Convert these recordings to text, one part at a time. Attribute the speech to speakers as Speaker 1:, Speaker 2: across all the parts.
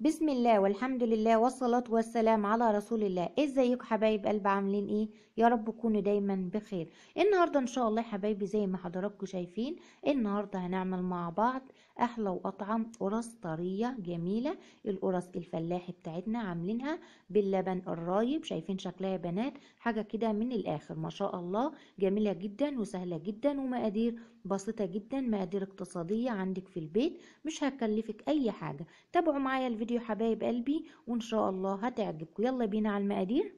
Speaker 1: بسم الله والحمد لله والصلاة والسلام على رسول الله ازيكم حبايب قلب عاملين ايه يا رب تكونوا دايما بخير النهاردة ان شاء الله حبايبي زي ما حضراتكم شايفين النهاردة هنعمل مع بعض احلى واطعم قرص طرية جميلة القرص الفلاحي بتاعتنا عاملينها باللبن الرايب شايفين شكلها يا بنات حاجة كده من الاخر ما شاء الله جميلة جدا وسهلة جدا ومقادير بسيطة جدا مقادير اقتصادية عندك في البيت مش هتكلفك أي حاجة تابعوا معايا الفيديو حبايب قلبي وإن شاء الله هتعجبكم يلا بينا على المقادير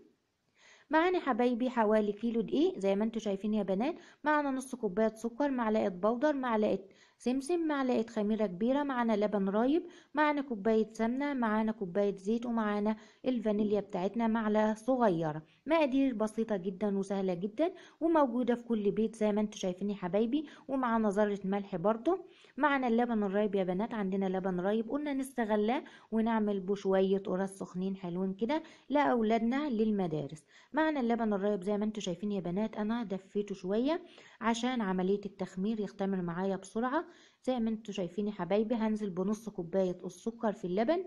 Speaker 1: معانا حبايبي حوالي كيلو دقيق زي ما انتوا شايفين يا بنات معانا نص كوبايه سكر معلقه بودر معلقه سمسم معلقة خميرة كبيرة معانا لبن رايب معانا كوباية سمنة معانا كوباية زيت ومعانا الفانيليا بتاعتنا معلقة صغيرة مقادير بسيطة جدا وسهلة جدا وموجودة في كل بيت زي ما انتم شايفين يا حبايبي ومعانا ذرة ملح برضه معانا اللبن الرايب يا بنات عندنا لبن رايب قلنا نستغلاه ونعمل شوية قراص سخنين حلوين كده لأولادنا للمدارس معانا اللبن الرايب زي ما انتم شايفين يا بنات انا دفيته شوية عشان عملية التخمير يختمر معايا بسرعة زي ما انتوا شايفين يا حبايبي هنزل بنص كوبايه السكر في اللبن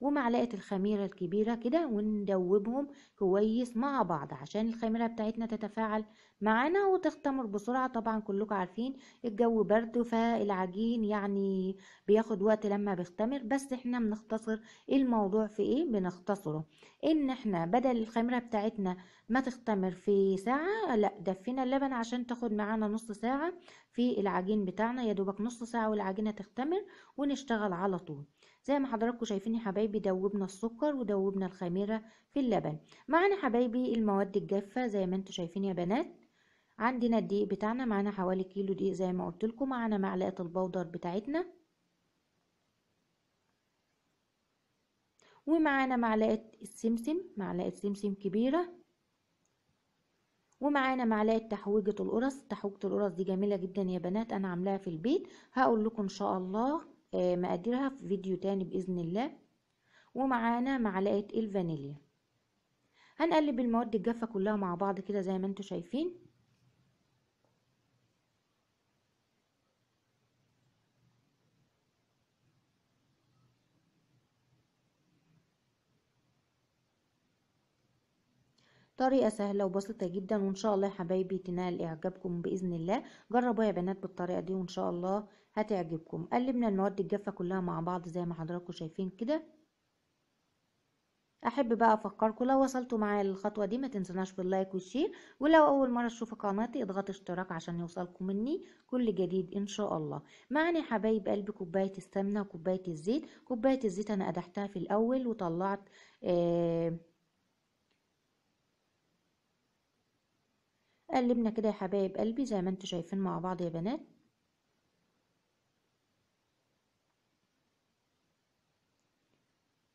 Speaker 1: ومعلقه الخميره الكبيره كده وندوبهم كويس مع بعض عشان الخميره بتاعتنا تتفاعل معانا وتختمر بسرعة طبعا كلكم عارفين الجو برد فالعجين يعني بياخد وقت لما بيختمر بس احنا بنختصر الموضوع في ايه بنختصره ان احنا بدل الخمرة بتاعتنا ما تختمر في ساعة لا دفينا اللبن عشان تاخد معانا نص ساعة في العجين بتاعنا يا دوبك نص ساعة والعجينة تختمر ونشتغل على طول زي ما حضراتكم شايفين يا حبايبي دوبنا السكر ودوبنا الخميرة في اللبن معانا حبايبي المواد الجافة زي ما انتم شايفين يا بنات عندنا الدقيق بتاعنا معانا حوالي كيلو دقيق زي ما قلت لكم معانا معلقه البودر بتاعتنا ومعانا معلقه السمسم معلقه سمسم كبيره ومعانا معلقه تحويجه القرص تحويجه القرص دي جميله جدا يا بنات انا عاملاها في البيت هقول لكم ان شاء الله آه، مقاديرها في فيديو تاني باذن الله ومعانا معلقه الفانيليا هنقلب المواد الجافه كلها مع بعض كده زي ما انتم شايفين طريقة سهلة وبسيطة جدا وان شاء الله يا حبايبي تنال اعجابكم باذن الله جربوها يا بنات بالطريقة دي وان شاء الله هتعجبكم قلبنا المواد الجافة كلها مع بعض زي ما حضراتكم شايفين كده احب بقى افكركم لو وصلتوا معايا للخطوه دي ما تنسوناش باللايك والشير ولو اول مره تشوف قناتي اضغط اشتراك عشان يوصلكم مني كل جديد ان شاء الله معني حبايب قلبي كوبايه السمنه وكوبايه الزيت كوبايه الزيت انا قدحتها في الاول وطلعت آه قلبنا كده يا حبايب قلبي زي ما انتوا شايفين مع بعض يا بنات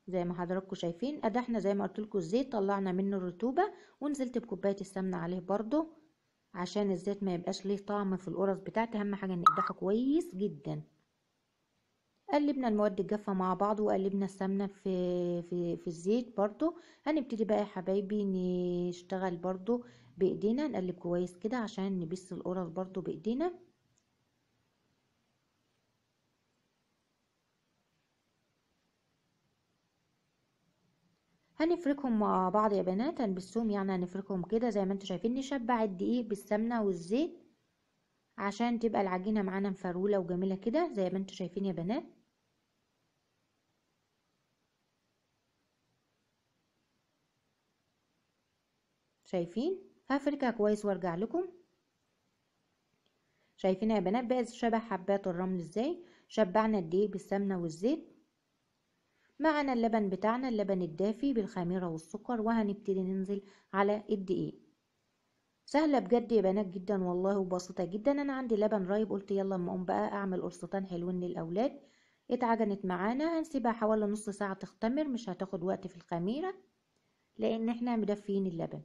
Speaker 1: زي ما حضراتكم شايفين قدحنا زي ما قلت لكم الزيت طلعنا منه الرطوبه ونزلت بكوبايه السمنه عليه برضو عشان الزيت ما يبقاش ليه طعم في القرص بتاعتي اهم حاجه نقدحه كويس جدا قلبنا المواد الجافه مع بعض وقلبنا السمنه في في في الزيت برضو هنبتدي بقى يا حبايبي نشتغل برضو بايدينا نقلب كويس كده عشان نبث القرص برضو بايدينا هنفركهم مع بعض يا بنات هنبثهم يعني هنفركهم كده زي ما انتوا شايفين نشبع الدقيق بالسمنه والزيت عشان تبقى العجينه معانا مفروله وجميله كده زي ما انتوا شايفين يا بنات شايفين هفركها كويس وارجع لكم شايفين يا بنات بقى شبه حبات الرمل ازاي شبعنا قد ايه بالسمنه والزيت معنا اللبن بتاعنا اللبن الدافي بالخميره والسكر وهنبتدي ننزل على الدقيق سهله بجد يا بنات جدا والله وبسيطه جدا انا عندي لبن رايب قلت يلا اما اقوم بقى اعمل قرصتين حلوين للاولاد اتعجنت معانا هنسيبها حوالي نص ساعه تختمر مش هتاخد وقت في الخميره لان احنا مدفيين اللبن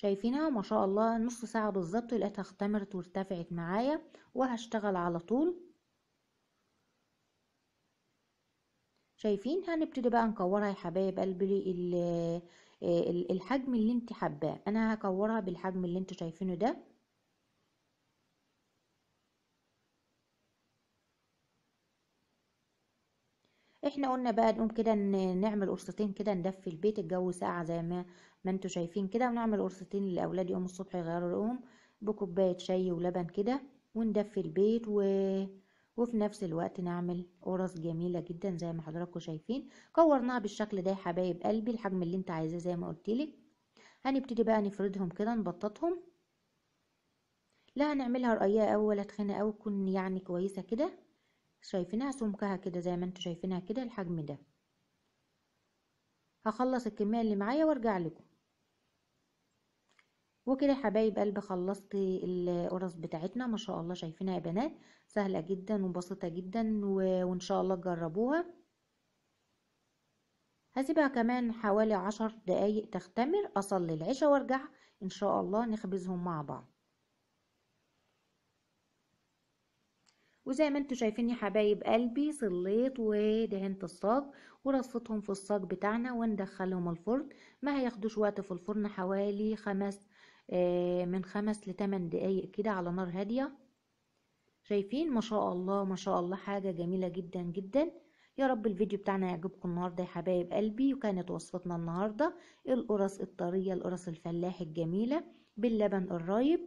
Speaker 1: شايفينها ما شاء الله نص ساعة بالظبط لقيتها اختمرت وارتفعت معايا وهشتغل على طول شايفين هنبتدي بقى نكورها يا حبايب قلبي الحجم اللي انت حباه انا هكورها بالحجم اللي انت شايفينه ده احنا قلنا بقى نقوم كده نعمل قرصتين كده ندفي البيت الجو ساقع زي ما ما انتوا شايفين كده ونعمل قرصتين لاولاد يوم الصبح يغيروا لهم بكوبايه شاي ولبن كده وندفي البيت و... وفي نفس الوقت نعمل قرص جميله جدا زي ما حضراتكم شايفين كورناها بالشكل ده يا حبايب قلبي الحجم اللي انت عايزاه زي ما لك هنبتدي بقى نفردهم كده نبططهم لا هنعملها رقيقه قوي ولا تخينه قوي تكون يعني كويسه كده شايفينها سمكها كده زي ما انتوا شايفينها كده الحجم ده هخلص الكميه اللي معايا وارجع لكم وكده حبايب قلب خلصت القرص بتاعتنا ما شاء الله شايفينها يا بنات سهله جدا وبسيطه جدا وان شاء الله تجربوها هسيبها كمان حوالي عشر دقايق تختمر اصلي العشاء وارجع ان شاء الله نخبزهم مع بعض وزي ما انتوا شايفين يا حبايب قلبي صليت ودهنت الصاج ورصيتهم في الصاج بتاعنا وندخلهم الفرن ما هياخدوش وقت في الفرن حوالي خمس آه، من خمس لتمن دقايق كده على نار هادية شايفين ما شاء الله ما شاء الله حاجة جميلة جدا جدا يا رب الفيديو بتاعنا يعجبكم النهاردة يا حبايب قلبي وكانت وصفتنا النهاردة القرص الطرية القرص الفلاح الجميلة باللبن الرايب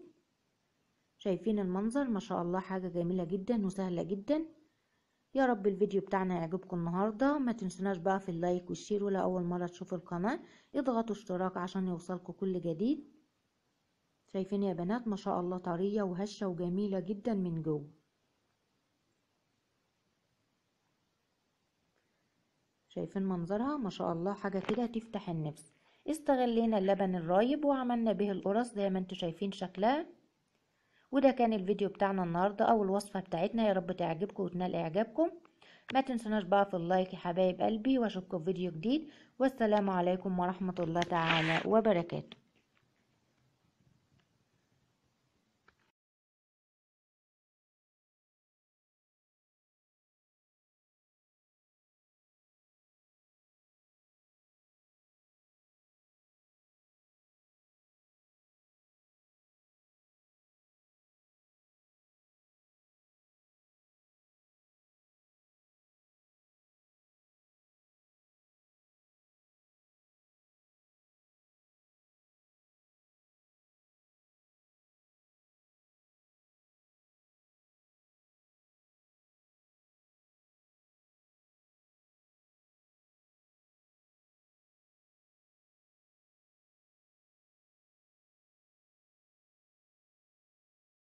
Speaker 1: شايفين المنظر ما شاء الله حاجة جميلة جدا وسهلة جدا يا رب الفيديو بتاعنا يعجبكم النهاردة ما تنسوناش بقى في اللايك والشير ولا أول مرة تشوفوا القناة اضغطوا اشتراك عشان يوصلكوا كل جديد شايفين يا بنات ما شاء الله طرية وهشة وجميلة جدا من جوه شايفين منظرها ما شاء الله حاجة كده تفتح النفس استغلينا اللبن الرايب وعملنا به القرص زي ما انتوا شايفين شكلها وده كان الفيديو بتاعنا النهاردة او الوصفة بتاعتنا يا رب تعجبكم وتنال اعجابكم ما تنسوناش بقى في اللايك يا حبايب قلبي واشوفكم في فيديو جديد والسلام عليكم ورحمة الله تعالى وبركاته